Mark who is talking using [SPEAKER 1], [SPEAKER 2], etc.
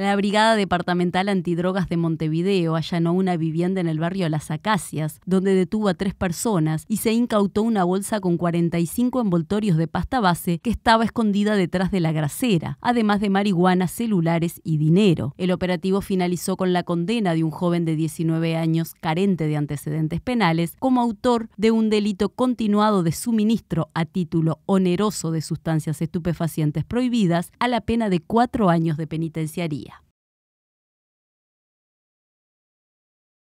[SPEAKER 1] La Brigada Departamental Antidrogas de Montevideo allanó una vivienda en el barrio Las Acacias, donde detuvo a tres personas y se incautó una bolsa con 45 envoltorios de pasta base que estaba escondida detrás de la grasera, además de marihuana, celulares y dinero. El operativo finalizó con la condena de un joven de 19 años carente de antecedentes penales como autor de un delito continuado de suministro a título oneroso de sustancias estupefacientes prohibidas a la pena de cuatro años de penitenciaría.